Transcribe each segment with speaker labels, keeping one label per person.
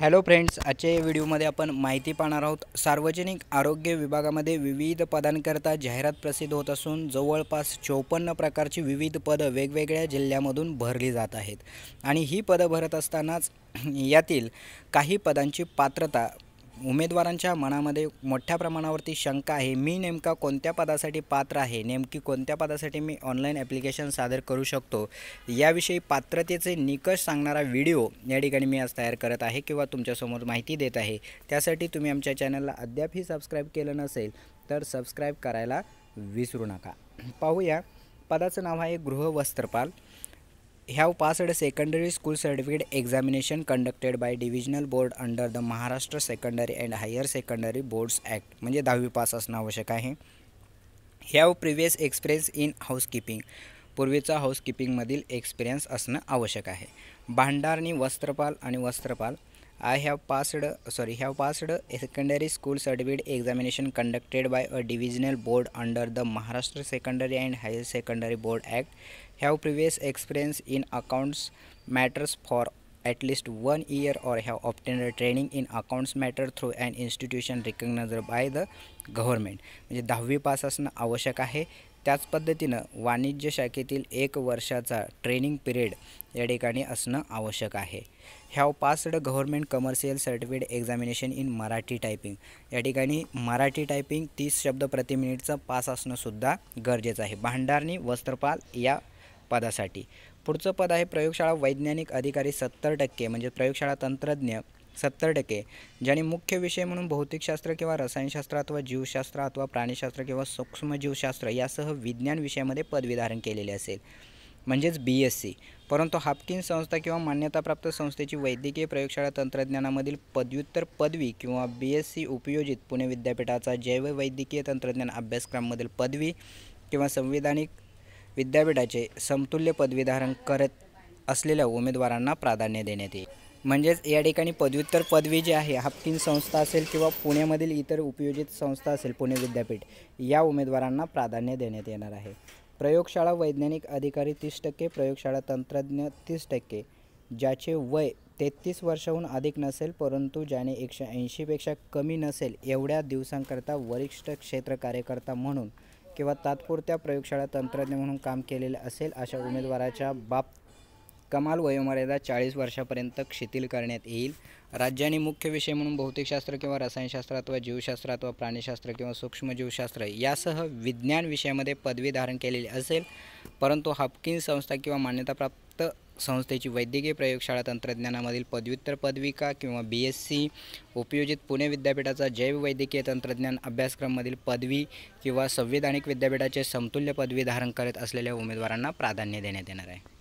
Speaker 1: hello friends आजच्या या व्हिडिओमध्ये आपण माहिती पाहणार आहोत सार्वजनिक आरोग्य विभागामध्ये विविध पदांकरता जाहिरात प्रसिद्ध होत असून जवळपास चौपन्न प्रकारची विविध पदं वेगवेगळ्या जिल्ह्यामधून भरली जात आहेत आणि ही पदं भरत असतानाच यातील काही पदांची पात्रता उमेदवारांच्या मनामध्ये मोठ्या प्रमाणावरती शंका आहे मी नेमका कोणत्या पदासाठी पात्र आहे नेमकी कोणत्या पदासाठी मी ऑनलाईन ॲप्लिकेशन सादर करू शकतो याविषयी पात्रतेचे निकष सांगणारा व्हिडिओ या ठिकाणी मी आज तयार करत आहे किंवा तुमच्यासमोर माहिती देत आहे त्यासाठी तुम्ही आमच्या चॅनलला अद्यापही सबस्क्राईब केलं नसेल तर सबस्क्राईब करायला विसरू नका पाहूया पदाचं नाव आहे गृहवस्त्रपाल ह्या passed secondary school certificate examination conducted by divisional board under the Maharashtra secondary and higher secondary boards act म्हणजे दहावी पास असणं आवश्यक आहे have previous experience in housekeeping पूर्वीचा हाऊसकीपिंगमधील एक्सपिरियन्स असणं आवश्यक आहे भांडारणी वस्त्रपाल आणि वस्त्रपाल I have passed sorry have passed secondary school certificate examination conducted by a divisional board under the Maharashtra secondary and higher secondary board act have previous experience in accounts matters for at least one year or have have training in accounts matter through and through an by the by government म्हणजे दहावी pass असणं आवश्यक आहे त्याच पद्धतीनं वाणिज्य शाखेतील एक वर्षाचा ट्रेनिंग पिरियड या ठिकाणी असणं आवश्यक आहे have passed government commercial certificate examination in Marathi typing या ठिकाणी मराठी टायपिंग तीस शब्द प्रति मिनिटचा पास असणंसुद्धा गरजेचं आहे भांडारणी वस्त्रपाल या पदासाठी पुढचं पद आहे प्रयोगशाळा वैज्ञानिक अधिकारी सत्तर टक्के म्हणजे प्रयोगशाळा तंत्रज्ञ सत्तर टक्के ज्याने मुख्य विषय म्हणून भौतिकशास्त्र किंवा रसायनशास्त्र अथवा जीवशास्त्र अथवा प्राणीशास्त्र किंवा सूक्ष्मजीवशास्त्र यासह विज्ञान विषयामध्ये पदवीधारण केलेले असेल म्हणजेच बी एस सी परंतु हाफकिन संस्था किंवा मान्यताप्राप्त संस्थेची वैद्यकीय प्रयोगशाळा तंत्रज्ञानामधील पदव्युत्तर पदवी किंवा बी एस सी उपयोजित पुणे विद्यापीठाचा जैववैद्यकीय तंत्रज्ञान अभ्यासक्रमामधील पदवी किंवा संविधानिक विद्यापीठाचे समतुल्य पदवीधारण करत असलेल्या उमेदवारांना प्राधान्य देण्यात येईल म्हणजेच या ठिकाणी पदव्युत्तर पदवी जी आहे हा तीन संस्था असेल किंवा पुण्यामधील इतर उपयोजित संस्था असेल पुणे विद्यापीठ या उमेदवारांना प्राधान्य देण्यात येणार आहे प्रयोगशाळा वैज्ञानिक अधिकारी तीस टक्के प्रयोगशाळा तंत्रज्ञ तीस टक्के ज्याचे वय तेहतीस वर्षाहून अधिक नसेल परंतु ज्याने एकशे ऐंशीपेक्षा कमी नसेल एवढ्या दिवसांकरता वरिष्ठ क्षेत्र कार्यकर्ता म्हणून किंवा तात्पुरत्या प्रयोगशाळा तंत्रज्ञ म्हणून काम केलेलं असेल अशा उमेदवाराच्या बाब कमाल वयोमर्यादा चाळीस वर्षापर्यंत शिथिल करण्यात येईल राज्याने मुख्य विषय म्हणून भौतिकशास्त्र किंवा रसायनशास्त्र अथवा जीवशास्त्र अथवा प्राणीशास्त्र किंवा सूक्ष्मजीवशास्त्र यासह विज्ञान विषयामध्ये पदवी धारण केलेली असेल परंतु हापकिन संस्था किंवा मान्यताप्राप्त संस्थेची वैद्यकीय प्रयोगशाळा तंत्रज्ञानामधील पदव्युत्तर पदविका किंवा बी एस सी उपयोजित पुणे विद्यापीठाचा वैद्यकीय तंत्रज्ञान अभ्यासक्रममधील पदवी किंवा संविधानिक विद्यापीठाचे समतुल्य पदवी धारण करत असलेल्या उमेदवारांना प्राधान्य देण्यात येणार आहे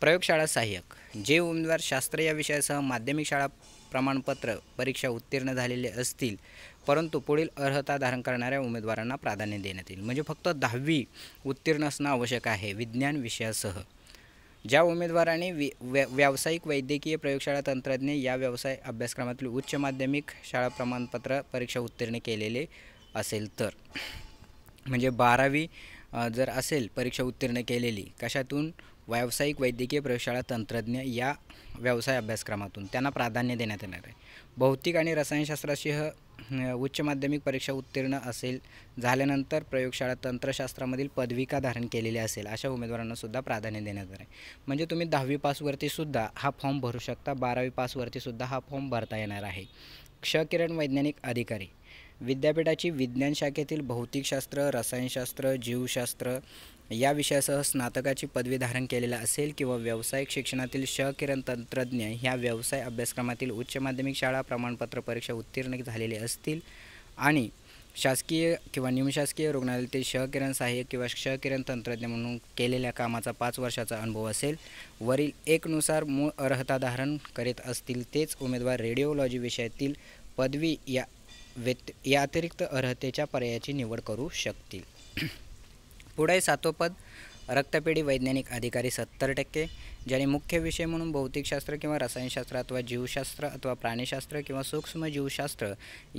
Speaker 1: प्रयोगशाळा सहाय्यक जे उमेदवार शास्त्र या विषयासह माध्यमिक शाळा प्रमाणपत्र परीक्षा उत्तीर्ण झालेले असतील परंतु पुढील अर्हता धारण करणाऱ्या उमेदवारांना प्राधान्य देण्यात येईल म्हणजे फक्त दहावी उत्तीर्ण असणं आवश्यक आहे विज्ञान विषयासह ज्या उमेदवारांनी वि व्या व्यावसायिक वैद्यकीय प्रयोगशाळा तंत्रज्ञ या व्यवसाय अभ्यासक्रमातील उच्च माध्यमिक शाळा प्रमाणपत्र परीक्षा उत्तीर्ण केलेले असेल तर म्हणजे बारावी जर असेल परीक्षा उत्तीर्ण केलेली कशातून व्यावसायिक वैद्यकीय प्रयोगशाळा तंत्रज्ञ या व्यवसाय अभ्यासक्रमातून त्यांना प्राधान्य देण्यात येणार आहे भौतिक आणि रसायनशास्त्राशी उच्च माध्यमिक परीक्षा उत्तीर्ण असेल झाल्यानंतर प्रयोगशाळा तंत्रशास्त्रामधील पदविका धारण केलेली असेल अशा उमेदवारांनासुद्धा प्राधान्य देण्यात आहे म्हणजे तुम्ही दहावी पासवरतीसुद्धा हा फॉर्म भरू शकता बारावी पासवरतीसुद्धा हा फॉर्म भरता येणार आहे क्ष किरण वैज्ञानिक अधिकारी विद्यापीठाची विज्ञान शाखेतील भौतिकशास्त्र रसायनशास्त्र जीवशास्त्र या विषयासह स्नातकाची पदवी धारण केलेला असेल किंवा व्यावसायिक शिक्षणातील किरण तंत्रज्ञ ह्या व्यवसाय अभ्यासक्रमातील उच्च माध्यमिक शाळा प्रमाणपत्र परीक्षा उत्तीर्ण झालेले असतील आणि शासकीय किंवा निमशासकीय रुग्णालयातील शहकिरण सहाय्यक किंवा शहकिरण तंत्रज्ञ म्हणून केलेल्या कामाचा पाच वर्षाचा अनुभव असेल वरील एकनुसार मूळ अर्हता धारण करीत असतील तेच उमेदवार रेडिओलॉजी विषयातील पदवी या व्यत या अतिरिक्त अर्हतेच्या पर्यायाची निवड करू शकतील पुढे सातोपद रक्तपेढी वैज्ञानिक अधिकारी सत्तर टक्के ज्याने मुख्य विषय म्हणून भौतिकशास्त्र किंवा रसायनशास्त्र अथवा जीवशास्त्र अथवा प्राणीशास्त्र किंवा सूक्ष्मजीवशास्त्र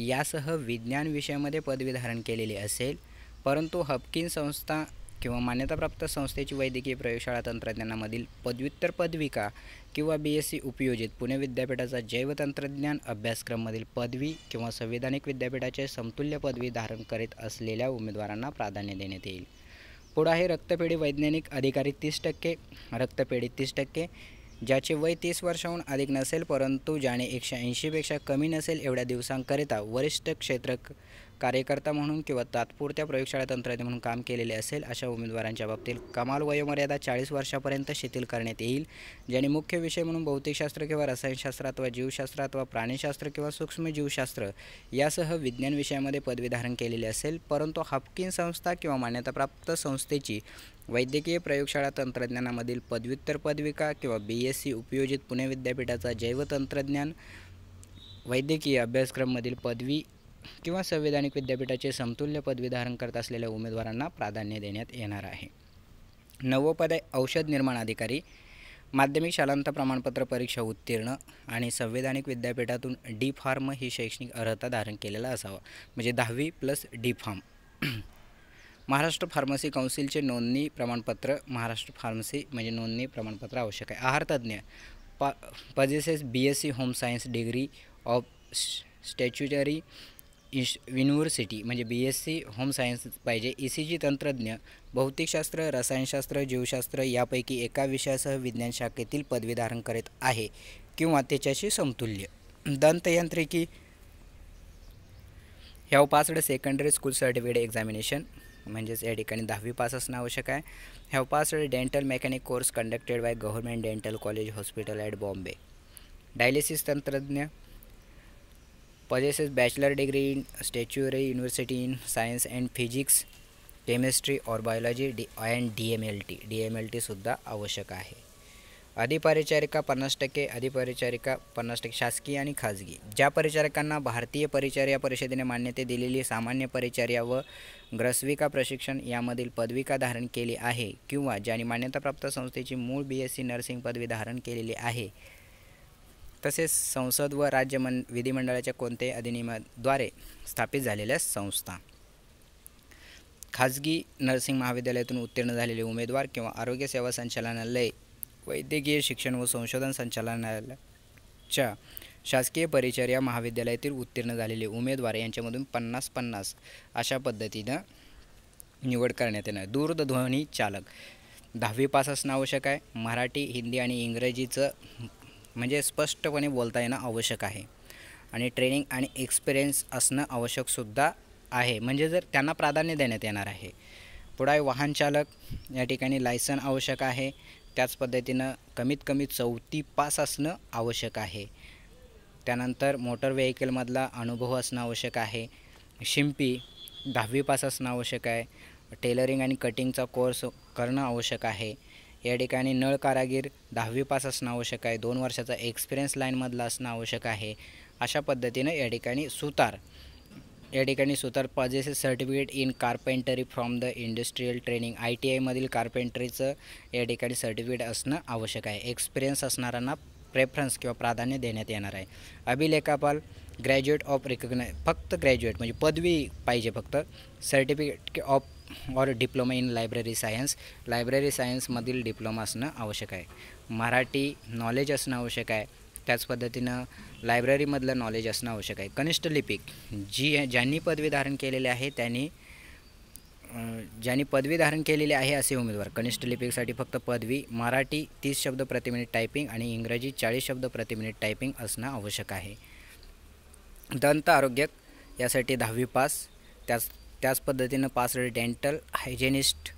Speaker 1: यासह विज्ञान विषयामध्ये पदवी धारण केलेली असेल परंतु हपकिन संस्था किंवा मान्यताप्राप्त संस्थेची वैद्यकीय प्रयोगशाळा तंत्रज्ञानामधील पदव्युत्तर पदविका किंवा बी एस सी उपयोजित पुणे विद्यापीठाचा जैवतंत्रज्ञान अभ्यासक्रममधील पदवी किंवा संविधानिक विद्यापीठाचे समतुल्य पदवी धारण करीत असलेल्या उमेदवारांना प्राधान्य देण्यात येईल पुढं आहे रक्तपेढी वैज्ञानिक अधिकारी तीस टक्के रक्तपेढी तीस टक्के ज्याचे वय तीस वर्षाहून अधिक नसेल परंतु ज्याने एकशे ऐंशीपेक्षा कमी नसेल एवढ्या दिवसांकरिता वरिष्ठ क्षेत्र कार्यकर्ता म्हणून किंवा तात्पुरत्या प्रयोगशाळा तंत्रज्ञ म्हणून काम केलेले असेल अशा उमेदवारांच्या बाबतीत कमाल वयोमर्यादा चाळीस वर्षापर्यंत शिथिल करण्यात येईल ज्यांनी मुख्य विषय म्हणून भौतिकशास्त्र किंवा रसायनशास्त्र अथवा जीवशास्त्र अथवा प्राणीशास्त्र किंवा सूक्ष्मजीवशास्त्र यासह विज्ञान विषयामध्ये पदवी धारण केलेली असेल परंतु हापकिन संस्था किंवा मान्यताप्राप्त संस्थेची वैद्यकीय प्रयोगशाळा तंत्रज्ञानामधील पदव्युत्तर पदविका किंवा बी एस सी उपयोजित पुणे विद्यापीठाचा जैवतंत्रज्ञान वैद्यकीय अभ्यासक्रममधील पदवी किंवा संवैधानिक विद्यापीठाचे समतुल्य पदवी धारण करत असलेल्या उमेदवारांना प्राधान्य देण्यात येणार आहे नवोपदे औषध निर्माण अधिकारी माध्यमिक शालांत प्रमाणपत्र परीक्षा उत्तीर्ण आणि संवैधानिक विद्यापीठातून डी फार्म ही शैक्षणिक अर्हता धारण केलेला असावा म्हणजे दहावी plus D pharm Maharashtra pharmacy काउन्सिलचे नोंदणी प्रमाणपत्र महाराष्ट्र फार्मसी म्हणजे नोंदणी प्रमाणपत्र आवश्यक आहे आहारतज्ञ पा possesses B S C home science degree of statutory ish university म्हणजे B S C home science पाहिजे ई सी जी तंत्रज्ञ भौतिकशास्त्र रसायनशास्त्र जीवशास्त्र यापैकी एका विषयासह विज्ञान शाखेतील पदवी धारण करीत आहे किंवा त्याच्याशी समतुल्य दंतयांत्रिकी ह्या passed secondary school certificate examination म्हणजेच या ठिकाणी दहावी पास असणं आवश्यक आहे ह्या passed dental mechanic course conducted by government dental college hospital at Bombay dialysis तंत्रज्ञ possesses bachelor degree in statuary university in science and physics chemistry और biology D and D M L T D M L टीसुद्धा आवश्यक आहे अधिपरिचारिका पन्नास टक्के अधिपरिचारिका पन्नास टक्के शासकीय आणि खाजगी ज्या परिचारिकांना भारतीय परिचर्या परिषदेने मान्यते दिलेली सामान्य परिचर्या व ग्रसविका प्रशिक्षण यामधील पदविका धारण केली आहे किंवा ज्यांनी मान्यताप्राप्त संस्थेची मूळ बी एस सी नर्सिंग पदवी धारण केलेली आहे तसेच संसद व राज्य मन विधिमंडळाच्या कोणत्याही अधिनियमाद्वारे स्थापित झालेल्या संस्था खाजगी नर्सिंग महाविद्यालयातून उत्तीर्ण झालेले उमेदवार किंवा आरोग्य सेवा संचालनालय वैद्यकीय शिक्षण व संशोधन संचालनालयाच्या शासकीय परिचर्या महाविद्यालयातील उत्तीर्ण झालेले उमेदवार यांच्यामधून पन्नास पन्नास अशा पद्धतीनं निवड करण्यात येणार दूरध्वनी चालक दहावी पास असणं आवश्यक आहे मराठी हिंदी आणि इंग्रजीचं म्हणजे स्पष्टपणे बोलता येणं आवश्यक आहे आणि ट्रेनिंग आणि एक्सपिरियन्स असणं आवश्यकसुद्धा आहे म्हणजे जर त्यांना प्राधान्य देण्यात येणार आहे पुढे वाहन चालक या ठिकाणी लायसन आवश्यक आहे त्याच पद्धतीनं कमीत कमी चौथी पास असणं आवश्यक आहे त्यानंतर मोटर व्हेकलमधला अनुभव असणं आवश्यक आहे शिंपी दहावी पास असणं आवश्यक आहे टेलरिंग आणि कटिंगचा कोर्स करणं आवश्यक आहे या ठिकाणी नळ कारागीर दहावी पास असणं आवश्यक आहे दोन वर्षाचा एक्सपिरियन्स लाईनमधला असणं आवश्यक आहे अशा पद्धतीनं या ठिकाणी सुतार या ठिकाणी सुतार possesses certificate in carpentry from the industrial training I T आयमधील कार्पेंटरीचं या ठिकाणी सर्टिफिकेट असणं आवश्यक आहे एक्सपिरियन्स असणाऱ्यांना प्रेफरन्स किंवा प्राधान्य देण्यात येणार आहे अभिलेखापाल ग्रॅज्युएट ऑफ रिकग्नाय फक्त ग्रॅज्युएट म्हणजे पदवी पाहिजे फक्त सर्टिफिकेट ऑफ और diploma in library science library सायन्समधील डिप्लोमा असणं आवश्यक आहे मराठी नॉलेज असणं आवश्यक आहे त्याच पद्धतीनं लायब्ररीमधलं नॉलेज असणं आवश्यक आहे कनिष्ठ लिपिक जी ज्यांनी पदवी धारण केलेले आहे त्यांनी ज्यांनी पदवी धारण केलेले आहे असे उमेदवार कनिष्ठ लिपिकसाठी फक्त पदवी मराठी तीस शब्द प्रति मिनिट टायपिंग आणि इंग्रजी चाळीस शब्द प्रति मिनिट टायपिंग असणं आवश्यक आहे दंत आरोग्य यासाठी दहावी पास त्याच त्याच पद्धतीनं pass dental hygienist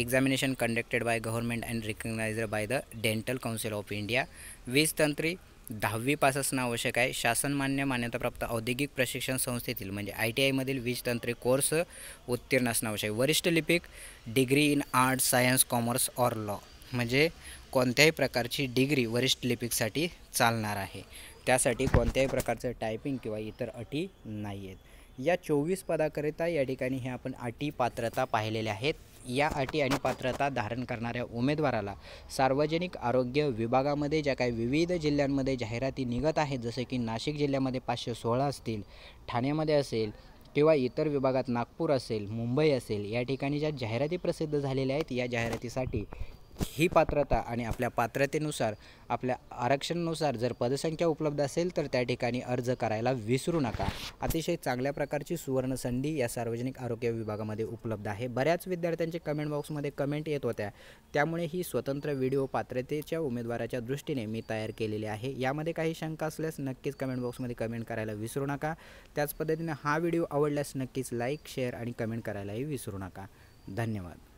Speaker 1: examination conducted by government and recognized by the dental council of India वीज तंत्री दहावी पास असणं आवश्यक आहे शासनमान्य मान्यताप्राप्त औद्योगिक प्रशिक्षण संस्थेतील म्हणजे आय टी आयमधील वीजतंत्री कोर्स उत्तीर्ण असणं आवश्यक आहे वरिष्ठ लिपिक degree in art science commerce or law म्हणजे कोणत्याही प्रकारची डिग्री वरिष्ठ लिपिकसाठी चालणार आहे त्यासाठी कोणत्याही प्रकारचं टायपिंग किंवा इतर अटी नाही आहेत या चोवीस पदाकरिता या ठिकाणी हे आपण अटी पात्रता पाहिलेल्या आहेत या अटी आणि पात्रता धारण करणाऱ्या उमेदवाराला सार्वजनिक आरोग्य विभागामध्ये ज्या काही विविध जिल्ह्यांमध्ये जाहिराती निघत आहेत जसे की नाशिक जिल्ह्यामध्ये पाचशे सोळा असतील ठाण्यामध्ये असेल किंवा इतर विभागात नागपूर असेल मुंबई असेल या ठिकाणी ज्या जाहिराती प्रसिद्ध झालेल्या आहेत या जाहिरातीसाठी ही पात्रता आणि आपल्या पात्रतेनुसार आपल्या आरक्षणानुसार जर पदसंख्या उपलब्ध असेल तर त्या ठिकाणी अर्ज करायला विसरू नका अतिशय चांगल्या प्रकारची सुवर्णसंधी या सार्वजनिक आरोग्य विभागामध्ये उपलब्ध आहे बऱ्याच विद्यार्थ्यांचे कमेंट बॉक्समध्ये कमेंट येत होत्या त्यामुळे ही स्वतंत्र व्हिडिओ पात्रतेच्या उमेदवाराच्या दृष्टीने मी तयार केलेली आहे यामध्ये काही शंका असल्यास नक्कीच कमेंट बॉक्समध्ये कमेंट करायला विसरू नका त्याच पद्धतीने हा व्हिडिओ आवडल्यास नक्कीच लाईक शेअर आणि कमेंट करायलाही विसरू नका धन्यवाद